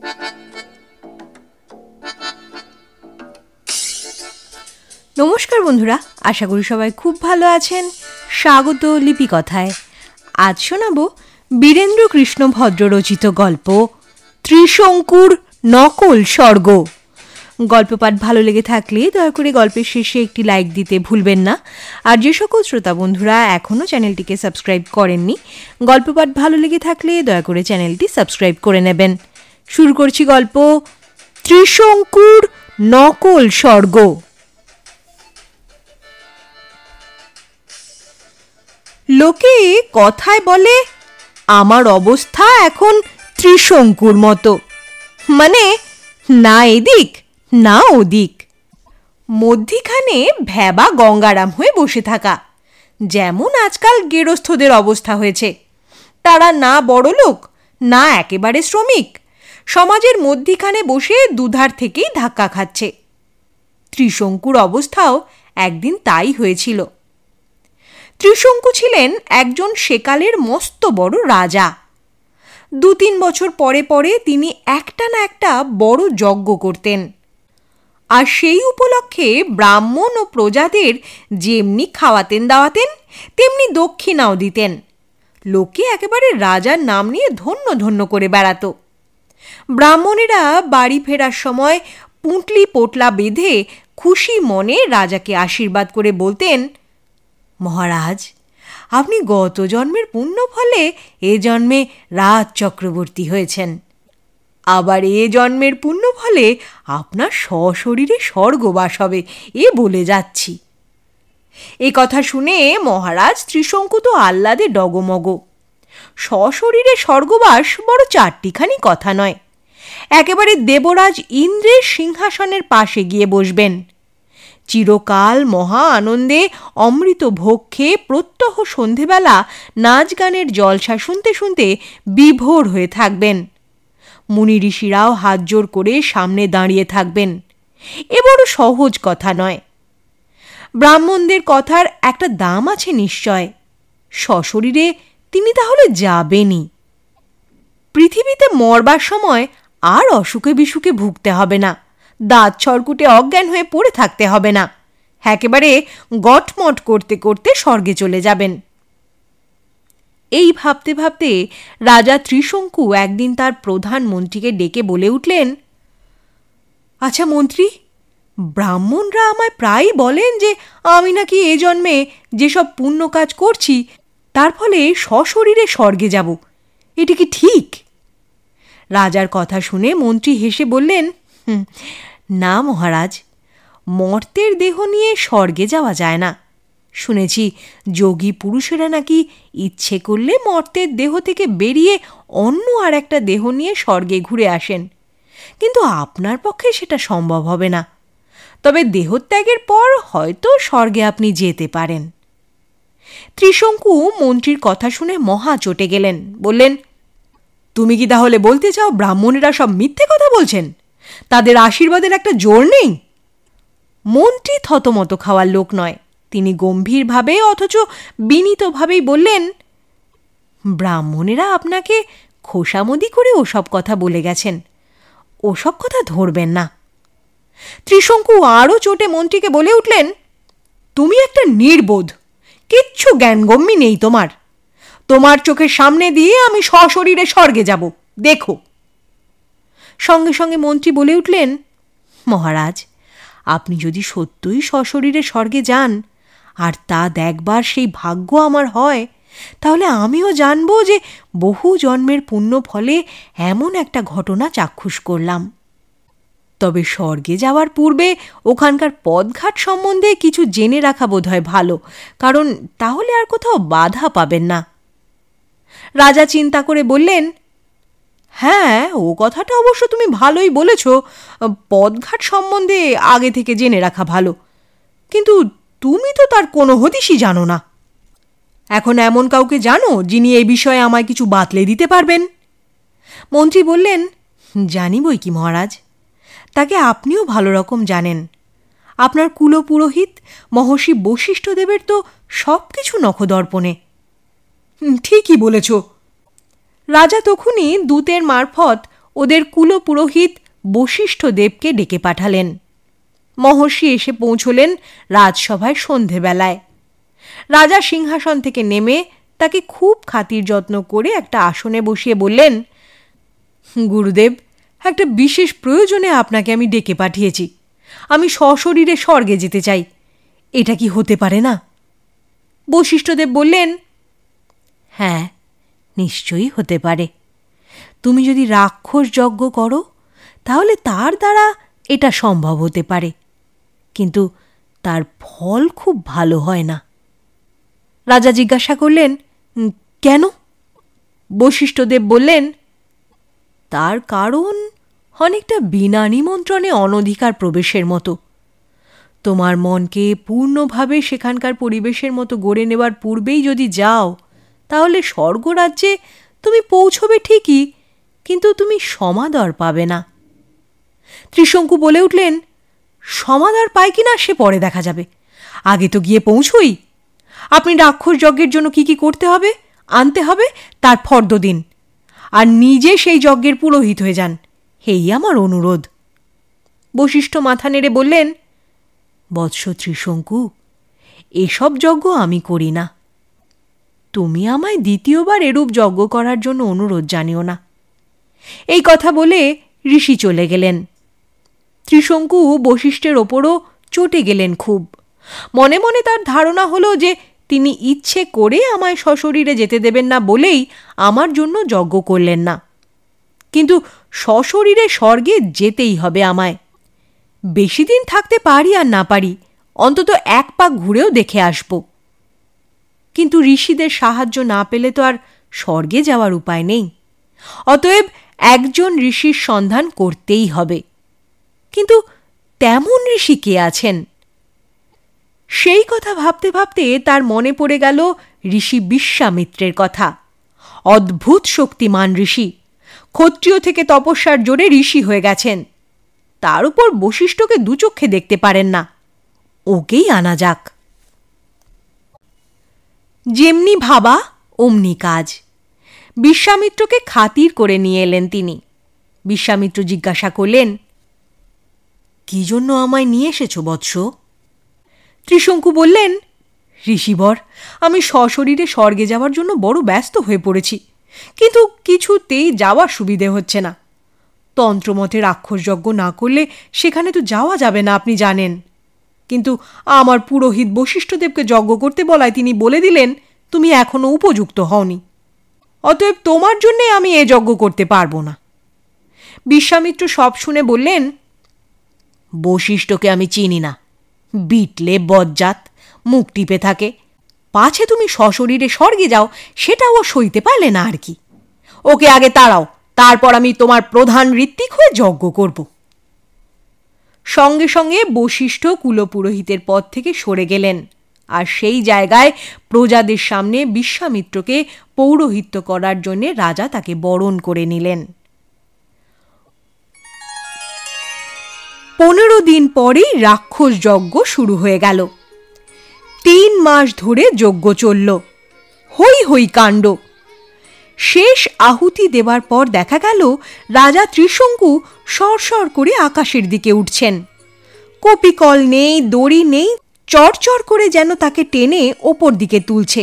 নমস্কার বন্ধুরা আশা করি সবাই খুব ভালো আছেন স্বাগত লিপিকথায় আজ শোনাব বীরেন্দ্র কৃষ্ণ ভদ্র রচিত গল্প ত্রিশঙ্কুর নকল স্বর্গ গল্প পাঠ ভালো লেগে থাকলে দয়া করে গল্পের শেষে একটি লাইক দিতে ভুলবেন না আর যে সকল শ্রোতা বন্ধুরা এখনও চ্যানেলটিকে সাবস্ক্রাইব করেননি গল্প পাঠ ভালো লেগে থাকলে দয়া করে চ্যানেলটি সাবস্ক্রাইব করে নেবেন শুরু করছি গল্প ত্রিশঙ্কুর নকল স্বর্গ লোকে কথায় বলে আমার অবস্থা এখন ত্রিশঙ্কুর মতো মানে না এদিক না ওদিক মধ্যিখানে ভ্যাবা গঙ্গারাম হয়ে বসে থাকা যেমন আজকাল গেরস্থদের অবস্থা হয়েছে তারা না বড় লোক না একেবারে শ্রমিক সমাজের মধ্যিখানে বসে দুধার থেকেই ধাক্কা খাচ্ছে ত্রিশঙ্কুর অবস্থাও একদিন তাই হয়েছিল ত্রিশঙ্কু ছিলেন একজন সেকালের মস্ত বড় রাজা দু তিন বছর পরে পরে তিনি একটা না একটা বড় যজ্ঞ করতেন আর সেই উপলক্ষে ব্রাহ্মণ ও প্রজাদের যেমনি খাওয়াতেন দাওয়াতেন তেমনি দক্ষিণাও দিতেন লোকে একেবারে রাজার নাম নিয়ে ধন্য ধন্য করে বেড়াতো ব্রাহ্মণেরা বাড়ি ফেরার সময় পুঁটলি পোটলা বেঁধে খুশি মনে রাজাকে আশীর্বাদ করে বলতেন মহারাজ আপনি গত জন্মের পুণ্য ফলে এ জন্মে রাজ চক্রবর্তী হয়েছেন আবার এ জন্মের পুণ্য ফলে আপনার সশরীরে স্বর্গবাস হবে এ বলে যাচ্ছি এ কথা শুনে মহারাজ ত্রিশঙ্কু তো আহ্লাদে ডগমগ সশরীরে স্বর্গবাস বড় চারটিখানি কথা নয় একেবারে দেবরাজ ইন্দ্রের সিংহাসনের পাশে গিয়ে বসবেন চিরকাল মহা আনন্দে অমৃত ভক্ষে প্রত্যহ সন্ধেবেলা নাচ গানের জলসা শুনতে শুনতে বিভোর হয়ে থাকবেন মুনি ঋষিরাও হাত জোর করে সামনে দাঁড়িয়ে থাকবেন এ বড় সহজ কথা নয় ব্রাহ্মণদের কথার একটা দাম আছে নিশ্চয় সশরীরে তিনি তাহলে যাবেনই পৃথিবীতে মরবার সময় আর অসুখে বিসুখে ভুগতে হবে না দাঁত ছড়কুটে অজ্ঞান হয়ে পড়ে থাকতে হবে না একেবারে গটমট করতে করতে স্বর্গে চলে যাবেন এই ভাবতে ভাবতে রাজা ত্রিশঙ্কু একদিন তার প্রধানমন্ত্রীকে ডেকে বলে উঠলেন আচ্ছা মন্ত্রী ব্রাহ্মণরা আমায় প্রায়ই বলেন যে আমি নাকি এ জন্মে যেসব পুণ্য কাজ করছি তার ফলে সশরীরে স্বর্গে যাব এটি কি ঠিক রাজার কথা শুনে মন্ত্রী হেসে বললেন না মহারাজ মর্তের দেহ নিয়ে স্বর্গে যাওয়া যায় না শুনেছি যোগী পুরুষেরা নাকি ইচ্ছে করলে মর্তের দেহ থেকে বেরিয়ে অন্য আর একটা দেহ নিয়ে স্বর্গে ঘুরে আসেন কিন্তু আপনার পক্ষে সেটা সম্ভব হবে না তবে দেহত্যাগের পর হয়তো স্বর্গে আপনি যেতে পারেন ত্রিশঙ্কু মন্ত্রীর কথা শুনে মহা চটে গেলেন বললেন তুমি কি তাহলে বলতে চাও ব্রাহ্মণেরা সব মিথ্যে কথা বলছেন তাদের আশীর্বাদের একটা জোর নেই মন্ত্রী থতমত খাওয়ার লোক নয় তিনি গম্ভীরভাবে অথচ বিনীতভাবেই বললেন ব্রাহ্মণেরা আপনাকে খোসামদি করে ওসব কথা বলে গেছেন ওসব কথা ধরবেন না ত্রিশঙ্কু আরও চোটে মন্ত্রীকে বলে উঠলেন তুমি একটা নির্বোধ কিচ্ছু জ্ঞানগম্যি নেই তোমার তোমার চোখের সামনে দিয়ে আমি সশরীরে স্বর্গে যাব দেখো সঙ্গে সঙ্গে মন্ত্রী বলে উঠলেন মহারাজ আপনি যদি সত্যই সশরীরে স্বর্গে যান আর তা দেখবার সেই ভাগ্য আমার হয় তাহলে আমিও জানব যে বহু জন্মের পুণ্য ফলে এমন একটা ঘটনা চাক্ষুষ করলাম তবে স্বর্গে যাওয়ার পূর্বে ওখানকার পদঘাট সম্বন্ধে কিছু জেনে রাখা বোধহয় ভালো কারণ তাহলে আর কোথাও বাধা পাবেন না রাজা চিন্তা করে বললেন হ্যাঁ ও কথাটা অবশ্য তুমি ভালোই বলেছ পদঘাট সম্বন্ধে আগে থেকে জেনে রাখা ভালো কিন্তু তুমি তো তার কোনো হদিশই জানো না এখন এমন কাউকে জানো যিনি এই বিষয়ে আমায় কিছু বাতলে দিতে পারবেন মন্ত্রী বললেন জানি বই কি মহারাজ তাকে আপনিও ভালো রকম জানেন আপনার কুলপুরোহিত মহর্ষি বশিষ্ঠদেবের তো সব কিছু নখদর্পণে ঠিকই বলেছ রাজা তখনই দূতের মারফত ওদের কুলপুরোহিত বশিষ্ঠদেবকে ডেকে পাঠালেন মহর্ষি এসে পৌঁছলেন রাজসভায় সন্ধেবেলায় রাজা সিংহাসন থেকে নেমে তাকে খুব খাতির যত্ন করে একটা আসনে বসিয়ে বললেন গুরুদেব একটা বিশেষ প্রয়োজনে আপনাকে আমি ডেকে পাঠিয়েছি আমি সশরীরে স্বর্গে যেতে চাই এটা কি হতে পারে না বশিষ্ঠদেব বললেন হ্যাঁ নিশ্চয়ই হতে পারে তুমি যদি রাক্ষস যজ্ঞ করো তাহলে তার দ্বারা এটা সম্ভব হতে পারে কিন্তু তার ফল খুব ভালো হয় না রাজা জিজ্ঞাসা করলেন কেন বশিষ্ঠদেব বললেন তার কারণ অনেকটা বিনা নিমন্ত্রণে অনধিকার প্রবেশের মতো তোমার মনকে পূর্ণভাবে সেখানকার পরিবেশের মতো গড়ে নেবার পূর্বেই যদি যাও তাহলে স্বর্গরাজ্যে তুমি পৌঁছবে ঠিকই কিন্তু তুমি সমাদর পাবে না ত্রিশঙ্কু বলে উঠলেন সমাদর পায় কি না সে পরে দেখা যাবে আগে তো গিয়ে পৌঁছই আপনি রাক্ষস যজ্ঞের জন্য কি কি করতে হবে আনতে হবে তার ফর্দ দিন আর নিজে সেই যজ্ঞের পুরোহিত হয়ে যান হেই আমার অনুরোধ বশিষ্ঠ মাথা নেড়ে বললেন বৎস ত্রিশঙ্কু এসব যজ্ঞ আমি করি না তুমি আমায় দ্বিতীয়বার এরূপ যজ্ঞ করার জন্য অনুরোধ জানিও না এই কথা বলে ঋষি চলে গেলেন ত্রিশঙ্কু বশিষ্ঠের ওপরও চটে গেলেন খুব মনে মনে তার ধারণা হলো যে তিনি ইচ্ছে করে আমায় সশরীরে যেতে দেবেন না বলেই আমার জন্য যজ্ঞ করলেন না কিন্তু সশরীরে স্বর্গে যেতেই হবে আমায় বেশি দিন থাকতে পারি আর না পারি অন্তত এক পাক ঘুরেও দেখে আসব কিন্তু ঋষিদের সাহায্য না পেলে তো আর স্বর্গে যাওয়ার উপায় নেই অতএব একজন ঋষির সন্ধান করতেই হবে কিন্তু তেমন ঋষি কে আছেন সেই কথা ভাবতে ভাবতে তার মনে পড়ে গেল ঋষি বিশ্বামিত্রের কথা অদ্ভুত শক্তিমান ঋষি ক্ষত্রিয় থেকে তপস্যার জোরে ঋষি হয়ে গেছেন তার উপর বশিষ্ঠকে দুচক্ষে দেখতে পারেন না ওকেই আনা যাক যেমনি ভাবা অমনি কাজ বিশ্বামিত্রকে খাতির করে নিয়ে এলেন তিনি বিশ্বামিত্র জিজ্ঞাসা করলেন কি জন্য আমায় নিয়ে এসেছ বৎস ত্রিশঙ্কু বললেন ঋষিবর আমি সশরীরে স্বর্গে যাওয়ার জন্য বড় ব্যস্ত হয়ে পড়েছি কিন্তু কিছুতেই যাওয়া সুবিধে হচ্ছে না তন্ত্রমতে রাক্ষসযজ্ঞ না করলে সেখানে তো যাওয়া যাবে না আপনি জানেন কিন্তু আমার পুরোহিত বশিষ্ঠদেবকে যজ্ঞ করতে বলায় তিনি বলে দিলেন তুমি এখনও উপযুক্ত হওনি অতএব তোমার জন্যে আমি এ যজ্ঞ করতে পারবো না বিশ্বামিত্র সব শুনে বললেন বশিষ্ঠকে আমি চিনি না বিটলে বজ্জাত মুখ টিপে থাকে পাছে তুমি সশরীরে স্বর্গে যাও সেটা ও সইতে পারলে না আর কি ওকে আগে তাড়াও তারপর আমি তোমার প্রধান ঋত্বিক হয়ে যজ্ঞ করব সঙ্গে সঙ্গে বশিষ্ঠ কুলপুরোহিতের পদ থেকে সরে গেলেন আর সেই জায়গায় প্রজাদের সামনে বিশ্বামিত্রকে পৌরোহিত্য করার জন্যে রাজা তাকে বরণ করে নিলেন পনেরো দিন পরেই রাক্ষস যজ্ঞ শুরু হয়ে গেল তিন মাস ধরে যজ্ঞ চলল হৈ হৈ কাণ্ড শেষ আহুতি দেবার পর দেখা গেল রাজা ত্রিশঙ্কু সরসর করে আকাশের দিকে উঠছেন কপিকল নেই দড়ি নেই চড়চড় করে যেন তাকে টেনে ওপর দিকে তুলছে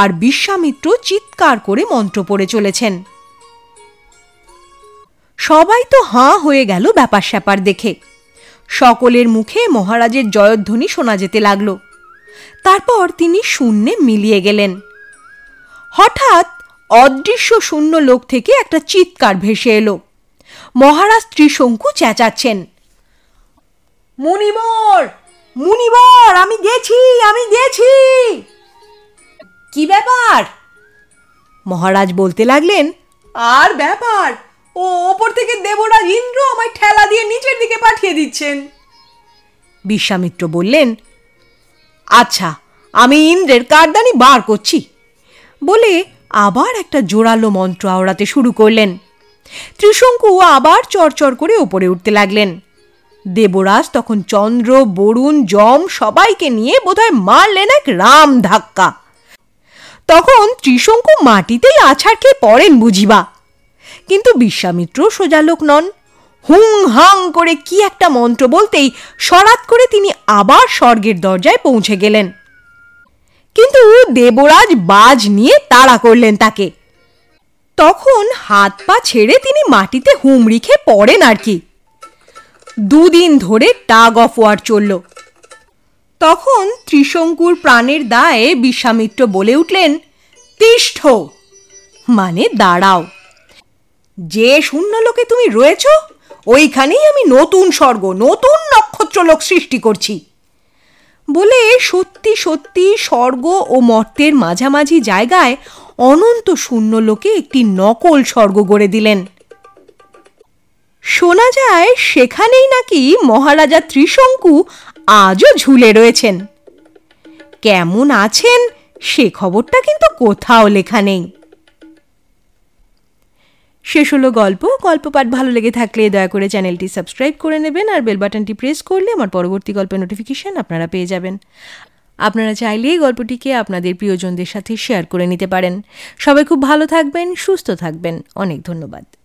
আর বিশ্বামিত্র চিৎকার করে মন্ত্র পড়ে চলেছেন সবাই তো হাঁ হয়ে গেল ব্যাপার স্যাপার দেখে সকলের মুখে মহারাজের জয়ধ্বনি শোনা যেতে লাগলো তারপর তিনি শূন্যে মিলিয়ে গেলেন হঠাৎ অদৃশ্য শূন্য লোক থেকে একটা চিৎকার ভেসে এলো মহারাজ ত্রিশঙ্কু চেঁচাচ্ছেন মুনিবর মুনিবর আমি গেছি আমি গেছি কি ব্যাপার মহারাজ বলতে লাগলেন আর ব্যাপার ও ওপর থেকে দেবরাজ ইন্দ্র আমায় ঠেলা দিয়ে নিচের দিকে পাঠিয়ে দিচ্ছেন বিশ্বামিত্র বললেন আচ্ছা আমি ইন্দ্রের কারদানি বার করছি বলে আবার একটা জোরালো মন্ত্র আওড়াতে শুরু করলেন ত্রিশঙ্কু আবার চরচর করে ওপরে উঠতে লাগলেন দেবরাজ তখন চন্দ্র বরুণ যম সবাইকে নিয়ে বোধহয় মারলেন এক রাম ধাক্কা তখন ত্রিশঙ্কু মাটিতেই আছাড় খেয়ে পড়েন বুঝিবা কিন্তু বিশ্বামিত্র সোজা লোক নন হুং হাং করে কি একটা মন্ত্র বলতেই সরাত করে তিনি আবার স্বর্গের দরজায় পৌঁছে গেলেন কিন্তু দেবরাজ বাজ নিয়ে তাড়া করলেন তাকে তখন হাত পা ছেড়ে তিনি মাটিতে হুম রিখে পড়েন আর কি দুদিন ধরে টাগ অফ ওয়ার চলল তখন ত্রিশঙ্কুর প্রাণের দায়ে বিশ্বামিত্র বলে উঠলেন তিষ্ঠ মানে দাঁড়াও যে শূন্য লোকে তুমি রয়েছ ওইখানেই আমি নতুন স্বর্গ নতুন নক্ষত্রলোক সৃষ্টি করছি বলে সত্যি সত্যি স্বর্গ ও মর্তের মাঝামাঝি জায়গায় অনন্ত শূন্য লোকে একটি নকল স্বর্গ গড়ে দিলেন শোনা যায় সেখানেই নাকি মহারাজা ত্রিশঙ্কু আজও ঝুলে রয়েছেন কেমন আছেন সে খবরটা কিন্তু কোথাও লেখা নেই শেষ হলো গল্প গল্প পাঠ ভালো লেগে থাকলে দয়া করে চ্যানেলটি সাবস্ক্রাইব করে নেবেন আর বেল বাটনটি প্রেস করলে আমার পরবর্তী গল্পের নোটিফিকেশান আপনারা পেয়ে যাবেন আপনারা চাইলে এই গল্পটিকে আপনাদের প্রিয়জনদের সাথে শেয়ার করে নিতে পারেন সবাই খুব ভালো থাকবেন সুস্থ থাকবেন অনেক ধন্যবাদ